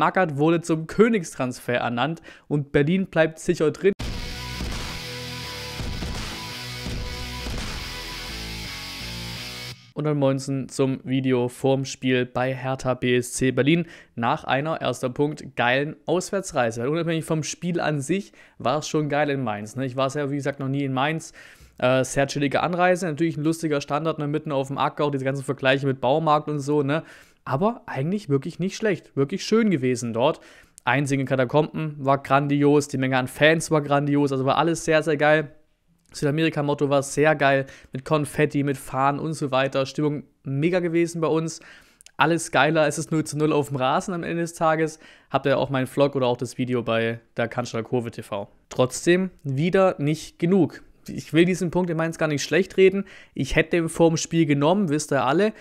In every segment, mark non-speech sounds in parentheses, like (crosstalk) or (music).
Magath wurde zum Königstransfer ernannt und Berlin bleibt sicher drin. und dann Moinsen zum Video vorm Spiel bei Hertha BSC Berlin nach einer, erster Punkt, geilen Auswärtsreise. Weil unabhängig vom Spiel an sich war es schon geil in Mainz. Ne? Ich war es ja, wie gesagt, noch nie in Mainz. Äh, sehr chillige Anreise, natürlich ein lustiger Standard, ne? mitten auf dem Acker, auch diese ganzen Vergleiche mit Baumarkt und so. Ne? aber eigentlich wirklich nicht schlecht, wirklich schön gewesen dort. Einsingen Katakomben war grandios, die Menge an Fans war grandios, also war alles sehr, sehr geil. Südamerika-Motto war sehr geil, mit Konfetti, mit Fahnen und so weiter. Stimmung mega gewesen bei uns. Alles geiler, es ist 0 zu 0 auf dem Rasen am Ende des Tages. Habt ihr auch meinen Vlog oder auch das Video bei der Kanzler Kurve TV. Trotzdem wieder nicht genug. Ich will diesen Punkt, in meine es gar nicht schlecht reden. Ich hätte den vor dem Spiel genommen, wisst ihr alle.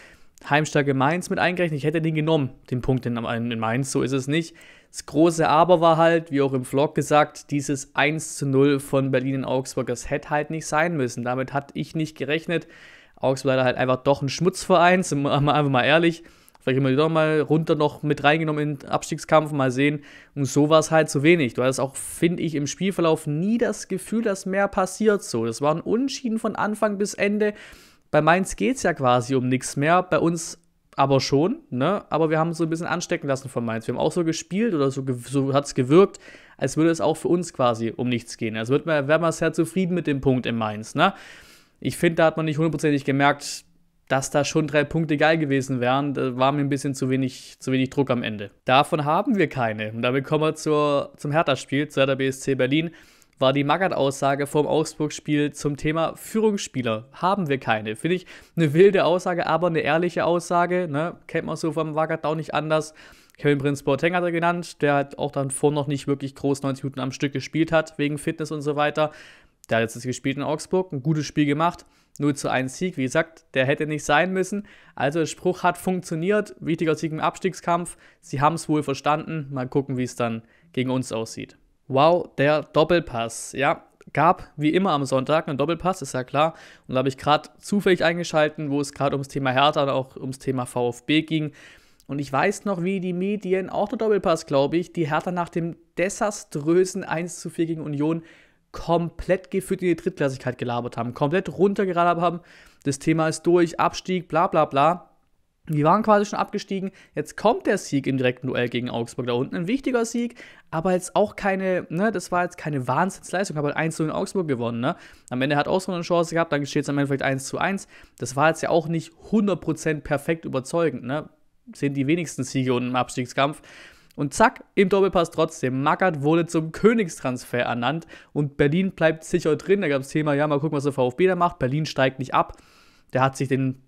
Heimstärke Mainz mit eingerechnet. Ich hätte den genommen, den Punkt in, in Mainz, so ist es nicht. Das große Aber war halt, wie auch im Vlog gesagt, dieses 1 zu 0 von Berlin in Augsburg, das hätte halt nicht sein müssen. Damit hatte ich nicht gerechnet. Augsburg leider halt einfach doch ein Schmutzverein, sind wir einfach mal ehrlich. Vielleicht immer doch mal runter noch mit reingenommen in den Abstiegskampf, mal sehen. Und so war es halt zu wenig. Du hattest auch, finde ich, im Spielverlauf nie das Gefühl, dass mehr passiert so. Das waren Unschieden von Anfang bis Ende. Bei Mainz geht es ja quasi um nichts mehr, bei uns aber schon, ne? Aber wir haben so ein bisschen anstecken lassen von Mainz. Wir haben auch so gespielt oder so, so hat es gewirkt, als würde es auch für uns quasi um nichts gehen. Also wird man, wäre man sehr zufrieden mit dem Punkt in Mainz, ne? Ich finde, da hat man nicht hundertprozentig gemerkt, dass da schon drei Punkte geil gewesen wären, da war mir ein bisschen zu wenig, zu wenig Druck am Ende. Davon haben wir keine. Und damit kommen wir zur, zum Hertha-Spiel, zu Hertha BSC Berlin war die magat aussage vom Augsburg-Spiel zum Thema Führungsspieler. Haben wir keine. Finde ich eine wilde Aussage, aber eine ehrliche Aussage. Ne? Kennt man so vom Magat auch nicht anders. Kevin Prinz Boateng hat er genannt, der hat auch dann vor noch nicht wirklich groß 90 Minuten am Stück gespielt hat, wegen Fitness und so weiter. Der hat jetzt das gespielt in Augsburg, ein gutes Spiel gemacht. 0 zu 1 Sieg, wie gesagt, der hätte nicht sein müssen. Also der Spruch hat funktioniert, wichtiger Sieg im Abstiegskampf. Sie haben es wohl verstanden. Mal gucken, wie es dann gegen uns aussieht. Wow, der Doppelpass. Ja, gab wie immer am Sonntag einen Doppelpass, ist ja klar. Und da habe ich gerade zufällig eingeschalten, wo es gerade ums Thema Hertha und auch ums Thema VfB ging. Und ich weiß noch, wie die Medien, auch der Doppelpass, glaube ich, die Hertha nach dem desaströsen 1 zu 4 gegen Union komplett geführt in die Drittklassigkeit gelabert haben, komplett runtergeradert haben. Das Thema ist durch, Abstieg, bla bla bla. Wir waren quasi schon abgestiegen. Jetzt kommt der Sieg im direkten Duell gegen Augsburg da unten. Ein wichtiger Sieg, aber jetzt auch keine, ne, das war jetzt keine Wahnsinnsleistung. Ich Habe halt 1 zu in Augsburg gewonnen, ne? Am Ende hat auch so eine Chance gehabt, dann steht es am Ende vielleicht 1 zu 1. Das war jetzt ja auch nicht 100% perfekt überzeugend, ne? Sind die wenigsten Siege unten im Abstiegskampf. Und zack, im Doppelpass trotzdem. Mackert wurde zum Königstransfer ernannt und Berlin bleibt sicher drin. Da gab es Thema, ja, mal gucken, was der VfB da macht. Berlin steigt nicht ab. Der hat sich den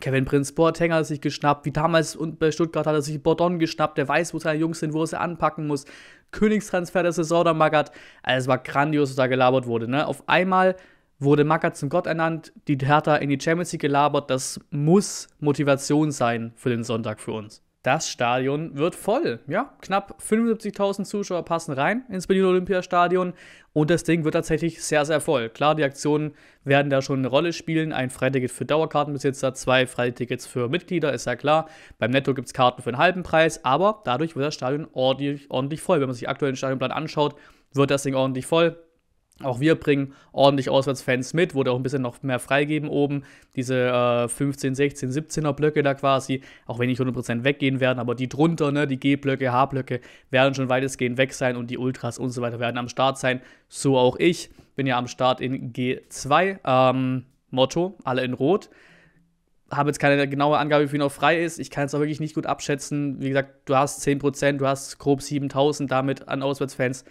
Kevin Prinz Boateng hat sich geschnappt, wie damals bei Stuttgart hat er sich Bordon geschnappt, der weiß, wo seine Jungs sind, wo er sie anpacken muss. Königstransfer der Saison, der Magath. Also es war grandios, was da gelabert wurde. Ne? Auf einmal wurde Magath zum Gott ernannt, die Hertha in die Champions League gelabert. Das muss Motivation sein für den Sonntag für uns. Das Stadion wird voll. Ja, knapp 75.000 Zuschauer passen rein ins Berlin Olympiastadion und das Ding wird tatsächlich sehr, sehr voll. Klar, die Aktionen werden da schon eine Rolle spielen. Ein Freiticket für Dauerkartenbesitzer, zwei Freitickets für Mitglieder, ist ja klar. Beim Netto gibt es Karten für einen halben Preis, aber dadurch wird das Stadion ordentlich, ordentlich voll. Wenn man sich aktuell den Stadionplan anschaut, wird das Ding ordentlich voll. Auch wir bringen ordentlich Auswärtsfans mit, wurde auch ein bisschen noch mehr freigeben oben. Diese äh, 15, 16, 17er Blöcke da quasi, auch wenn nicht 100% weggehen werden, aber die drunter, ne, die G-Blöcke, H-Blöcke, werden schon weitestgehend weg sein und die Ultras und so weiter werden am Start sein. So auch ich, bin ja am Start in G2. Ähm, Motto, alle in Rot habe jetzt keine genaue Angabe, wie viel noch frei ist. Ich kann es auch wirklich nicht gut abschätzen. Wie gesagt, du hast 10%, du hast grob 7000 damit an Auswärtsfans.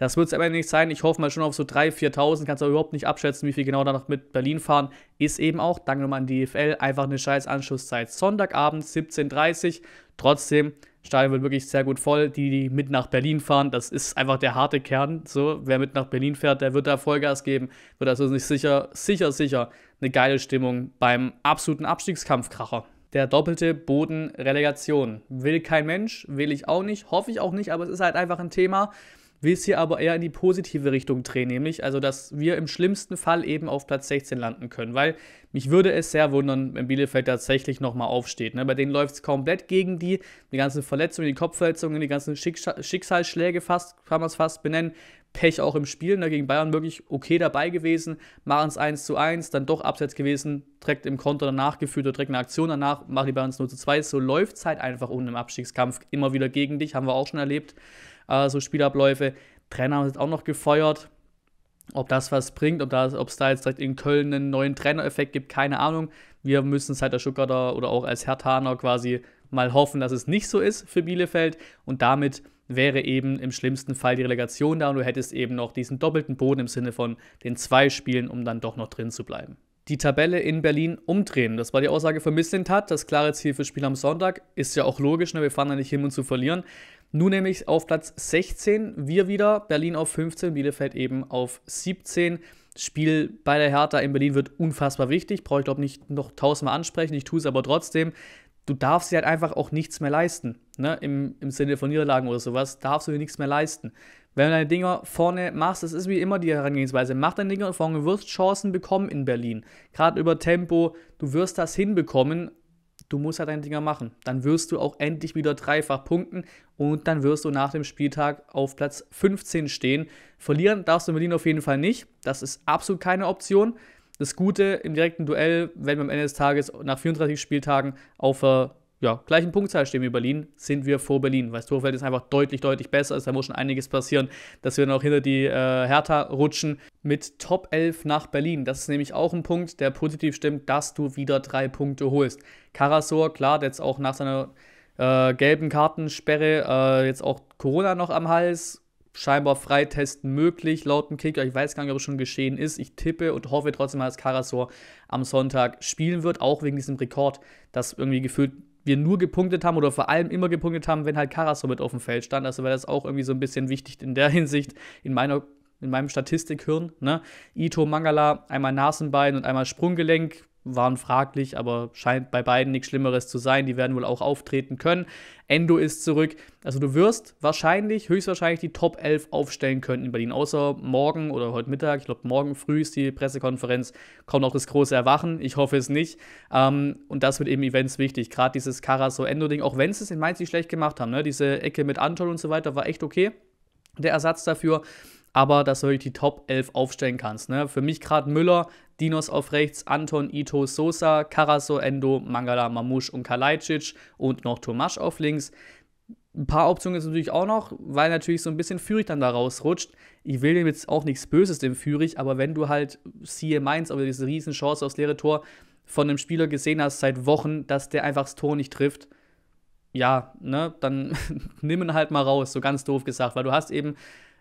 Das wird es aber nicht sein. Ich hoffe mal schon auf so 3.000, 4.000. Kannst aber überhaupt nicht abschätzen, wie viel genau danach mit Berlin fahren. Ist eben auch, danke nochmal an die EFL, einfach eine scheiß Anschlusszeit. Sonntagabend, 17.30 Uhr. Trotzdem, Stadion wird wirklich sehr gut voll. Die, die mit nach Berlin fahren, das ist einfach der harte Kern. So, wer mit nach Berlin fährt, der wird da Vollgas geben. Wird also nicht sicher, sicher, sicher eine geile Stimmung beim absoluten Abstiegskampfkracher. Der doppelte Boden Relegation. Will kein Mensch, will ich auch nicht, hoffe ich auch nicht, aber es ist halt einfach ein Thema will es hier aber eher in die positive Richtung drehen, nämlich also, dass wir im schlimmsten Fall eben auf Platz 16 landen können, weil mich würde es sehr wundern, wenn Bielefeld tatsächlich nochmal aufsteht. Ne? Bei denen läuft es komplett gegen die, die ganzen Verletzungen, die Kopfverletzungen, die ganzen Schicksalsschläge fast, kann man es fast benennen. Pech auch im Spiel, ne? gegen Bayern wirklich okay dabei gewesen, machen es 1 zu 1, dann doch abseits gewesen, direkt im Konter danach geführt oder direkt eine Aktion danach, machen die Bayern es 0 zu 2, so läuft es halt einfach unten im Abstiegskampf immer wieder gegen dich, haben wir auch schon erlebt äh, so Spielabläufe. Trainer haben jetzt auch noch gefeuert. Ob das was bringt, ob es da jetzt direkt in Köln einen neuen Trainereffekt gibt, keine Ahnung. Wir müssen es halt als Stuttgarter oder auch als Herthaner quasi mal hoffen, dass es nicht so ist für Bielefeld. Und damit wäre eben im schlimmsten Fall die Relegation da und du hättest eben noch diesen doppelten Boden im Sinne von den zwei Spielen, um dann doch noch drin zu bleiben die Tabelle in Berlin umdrehen. Das war die Aussage von Mislint hat. Das klare Ziel für Spiel am Sonntag ist ja auch logisch, ne? wir fahren da nicht hin, um zu verlieren. Nun nämlich auf Platz 16, wir wieder, Berlin auf 15, Bielefeld eben auf 17. Spiel bei der Hertha in Berlin wird unfassbar wichtig, brauche ich glaube nicht noch tausendmal ansprechen, ich tue es aber trotzdem. Du darfst dir halt einfach auch nichts mehr leisten. Ne? Im, Im Sinne von Niederlagen oder sowas, darfst du dir nichts mehr leisten. Wenn du deine Dinger vorne machst, das ist wie immer die Herangehensweise, mach deine Dinger vorne, du wirst Chancen bekommen in Berlin. Gerade über Tempo, du wirst das hinbekommen Du musst halt deine Dinger machen. Dann wirst du auch endlich wieder dreifach punkten und dann wirst du nach dem Spieltag auf Platz 15 stehen. Verlieren darfst du in Berlin auf jeden Fall nicht. Das ist absolut keine Option. Das Gute im direkten Duell, wenn wir am Ende des Tages nach 34 Spieltagen auf der ja, gleichen Punktzahl stehen wie Berlin, sind wir vor Berlin. Weil das Torfeld ist einfach deutlich, deutlich besser. Also da muss schon einiges passieren, dass wir dann auch hinter die äh, Hertha rutschen mit Top 11 nach Berlin. Das ist nämlich auch ein Punkt, der positiv stimmt, dass du wieder drei Punkte holst. Karasor, klar, der jetzt auch nach seiner äh, gelben Kartensperre äh, jetzt auch Corona noch am Hals. Scheinbar Freitesten möglich, laut dem Kicker. Ich weiß gar nicht, ob es schon geschehen ist. Ich tippe und hoffe trotzdem, dass Karasor am Sonntag spielen wird, auch wegen diesem Rekord, dass irgendwie gefühlt wir nur gepunktet haben oder vor allem immer gepunktet haben, wenn halt Karaso mit auf dem Feld stand. Also wäre das auch irgendwie so ein bisschen wichtig in der (laughs) Hinsicht, in meiner in meinem Statistikhirn, ne? Ito Mangala, einmal Nasenbein und einmal Sprunggelenk, waren fraglich, aber scheint bei beiden nichts Schlimmeres zu sein. Die werden wohl auch auftreten können. Endo ist zurück. Also du wirst wahrscheinlich, höchstwahrscheinlich die Top 11 aufstellen können in Berlin. Außer morgen oder heute Mittag, ich glaube morgen früh ist die Pressekonferenz, kommt auch das große Erwachen. Ich hoffe es nicht. Ähm, und das wird eben Events wichtig. Gerade dieses Carasso-Endo-Ding, auch wenn sie es in Mainz nicht schlecht gemacht haben. Ne? Diese Ecke mit Anton und so weiter war echt okay. Der Ersatz dafür aber dass du wirklich die Top 11 aufstellen kannst. Ne? Für mich gerade Müller Dinos auf rechts, Anton, Ito, Sosa, Karaso, Endo, Mangala, Mamush und Kalajdzic und noch Tomasch auf links. Ein paar Optionen ist natürlich auch noch, weil natürlich so ein bisschen Führig dann da rausrutscht. Ich will dem jetzt auch nichts Böses, dem Führig, aber wenn du halt siehe 1 aber also diese riesen Chance aufs leere Tor von einem Spieler gesehen hast seit Wochen, dass der einfach das Tor nicht trifft, ja, ne, dann (laughs) nimm ihn halt mal raus, so ganz doof gesagt, weil du hast eben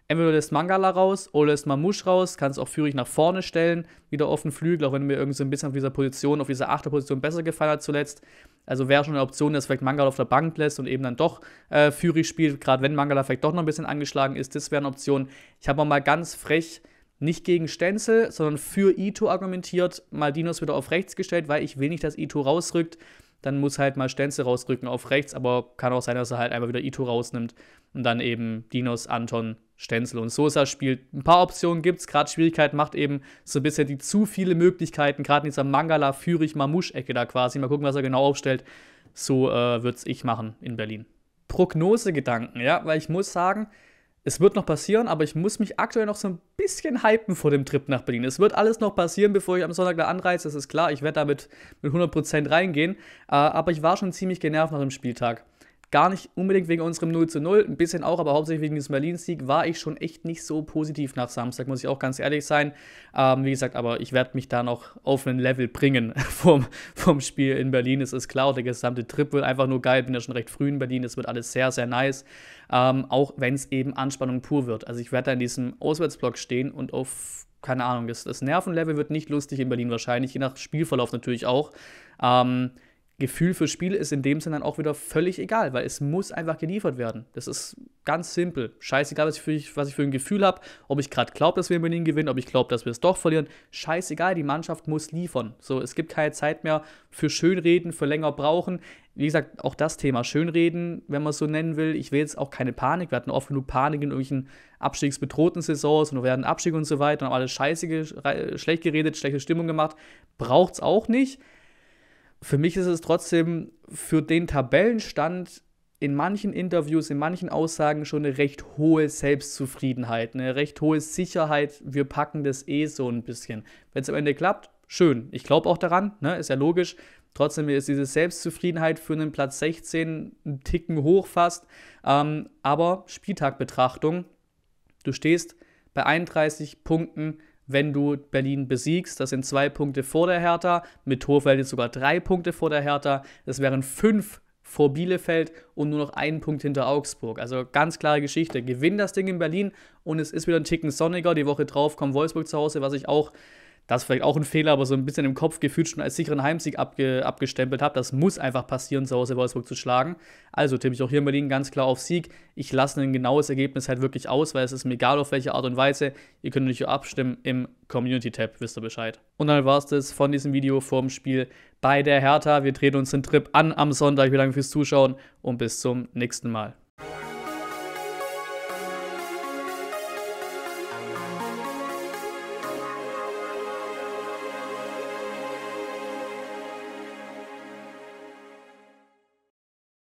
entweder lässt Mangala raus oder lässt Mamouche raus, kannst auch Führig nach vorne stellen, wieder auf den Flügel, auch wenn mir irgendwie so ein bisschen auf dieser Position, auf dieser Achterposition besser gefallen hat zuletzt. Also wäre schon eine Option, dass vielleicht Mangala auf der Bank lässt und eben dann doch äh, Führig spielt, gerade wenn Mangala vielleicht doch noch ein bisschen angeschlagen ist, das wäre eine Option. Ich habe mal ganz frech nicht gegen Stenzel, sondern für Ito argumentiert, Maldinos wieder auf rechts gestellt, weil ich will nicht, dass Ito rausrückt dann muss halt mal Stenzel rausrücken auf rechts, aber kann auch sein, dass er halt einmal wieder Ito rausnimmt und dann eben Dinos, Anton, Stenzel und Sosa spielt. Ein paar Optionen gibt's, gerade Schwierigkeit macht eben so ein bisschen die zu viele Möglichkeiten, gerade in dieser Mangala, führig Mamusch-Ecke da quasi. Mal gucken, was er genau aufstellt. So äh, würde ich machen in Berlin. Prognosegedanken, ja, weil ich muss sagen, es wird noch passieren, aber ich muss mich aktuell noch so ein bisschen hypen vor dem Trip nach Berlin. Es wird alles noch passieren, bevor ich am Sonntag da anreise, das ist klar. Ich werde damit mit 100% reingehen. Äh, aber ich war schon ziemlich genervt nach dem Spieltag gar nicht unbedingt wegen unserem 0 zu 0, ein bisschen auch, aber hauptsächlich wegen des Berlin-Sieg, war ich schon echt nicht so positiv nach Samstag, muss ich auch ganz ehrlich sein. Ähm, wie gesagt, aber ich werde mich da noch auf ein Level bringen (laughs) vom, vom Spiel in Berlin. Es ist klar, der gesamte Trip wird einfach nur geil. Ich bin ja schon recht früh in Berlin, es wird alles sehr, sehr nice. Ähm, auch wenn es eben Anspannung pur wird. Also ich werde da in diesem Auswärtsblock stehen und auf keine Ahnung, das, das Nervenlevel wird nicht lustig in Berlin wahrscheinlich, je nach Spielverlauf natürlich auch. Ähm, Gefühl fürs Spiel ist in dem Sinne dann auch wieder völlig egal, weil es muss einfach geliefert werden. Das ist ganz simpel. Scheißegal, was ich für, was ich für ein Gefühl habe, ob ich gerade glaube, dass wir in Berlin gewinnen, ob ich glaube, dass wir es doch verlieren. Scheißegal, die Mannschaft muss liefern. So, es gibt keine Zeit mehr für Schönreden, für länger brauchen. Wie gesagt, auch das Thema Schönreden, wenn man es so nennen will. Ich will jetzt auch keine Panik. Wir hatten oft genug Panik in irgendwelchen abstiegsbedrohten Saisons und wir hatten Abstieg und so weiter und haben alles scheiße, schlecht geredet, schlechte Stimmung gemacht. Braucht es auch nicht. Für mich ist es trotzdem für den Tabellenstand in manchen Interviews, in manchen Aussagen schon eine recht hohe Selbstzufriedenheit, eine recht hohe Sicherheit, wir packen das eh so ein bisschen. Wenn es am Ende klappt, schön. Ich glaube auch daran, ne? ist ja logisch. Trotzdem ist diese Selbstzufriedenheit für einen Platz 16 einen Ticken hoch fast. Ähm, aber Spieltagbetrachtung, du stehst bei 31 Punkten wenn du Berlin besiegst. Das sind zwei Punkte vor der Hertha, mit Torfeld ist sogar drei Punkte vor der Hertha. Das wären fünf vor Bielefeld und nur noch einen Punkt hinter Augsburg. Also ganz klare Geschichte. Gewinn das Ding in Berlin und es ist wieder ein Ticken sonniger. Die Woche drauf kommt Wolfsburg zu Hause, was ich auch das ist vielleicht auch ein Fehler, aber so ein bisschen im Kopf gefühlt schon als sicheren Heimsieg abge abgestempelt habe. Das muss einfach passieren, zu Hause Wolfsburg zu schlagen. Also tippe ich auch hier in Berlin ganz klar auf Sieg. Ich lasse ein genaues Ergebnis halt wirklich aus, weil es ist mir egal, auf welche Art und Weise. Ihr könnt natürlich abstimmen im Community-Tab, wisst ihr Bescheid. Und dann war es das von diesem Video vorm Spiel bei der Hertha. Wir drehen uns den Trip an am Sonntag. Ich bedanke fürs Zuschauen und bis zum nächsten Mal.